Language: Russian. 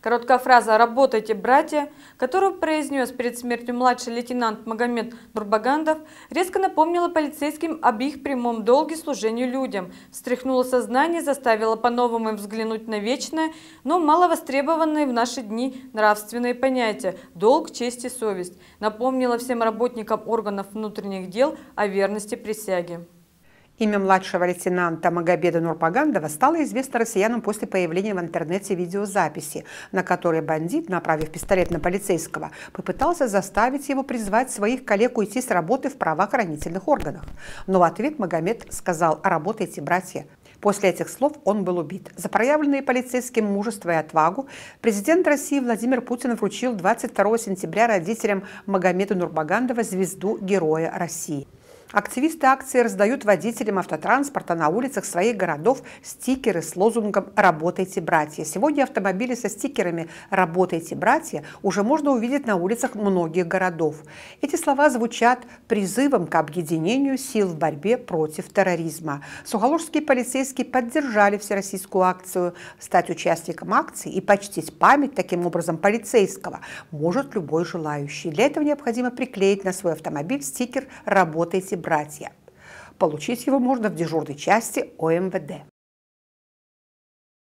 Короткая фраза «Работайте, братья», которую произнес перед смертью младший лейтенант Магомед Нурбагандов, резко напомнила полицейским об их прямом долге служению людям, встряхнула сознание, заставила по-новому взглянуть на вечное, но мало востребованные в наши дни нравственные понятия «долг, честь и совесть», напомнила всем работникам органов внутренних дел о верности присяге. Имя младшего лейтенанта Магомеда Нурпагандова стало известно россиянам после появления в интернете видеозаписи, на которой бандит, направив пистолет на полицейского, попытался заставить его призвать своих коллег уйти с работы в правоохранительных органах. Но в ответ Магомед сказал «Работайте, братья, После этих слов он был убит. За проявленные полицейским мужество и отвагу президент России Владимир Путин вручил 22 сентября родителям Магомеда Нурбагандова звезду Героя России. Активисты акции раздают водителям автотранспорта на улицах своих городов стикеры с лозунгом «Работайте, братья». Сегодня автомобили со стикерами «Работайте, братья» уже можно увидеть на улицах многих городов. Эти слова звучат призывом к объединению сил в борьбе против терроризма. Сухоложские полицейские поддержали всероссийскую акцию. Стать участником акции и почтить память таким образом полицейского может любой желающий. Для этого необходимо приклеить на свой автомобиль стикер «Работайте, братья. Получить его можно в дежурной части ОМВД. Эм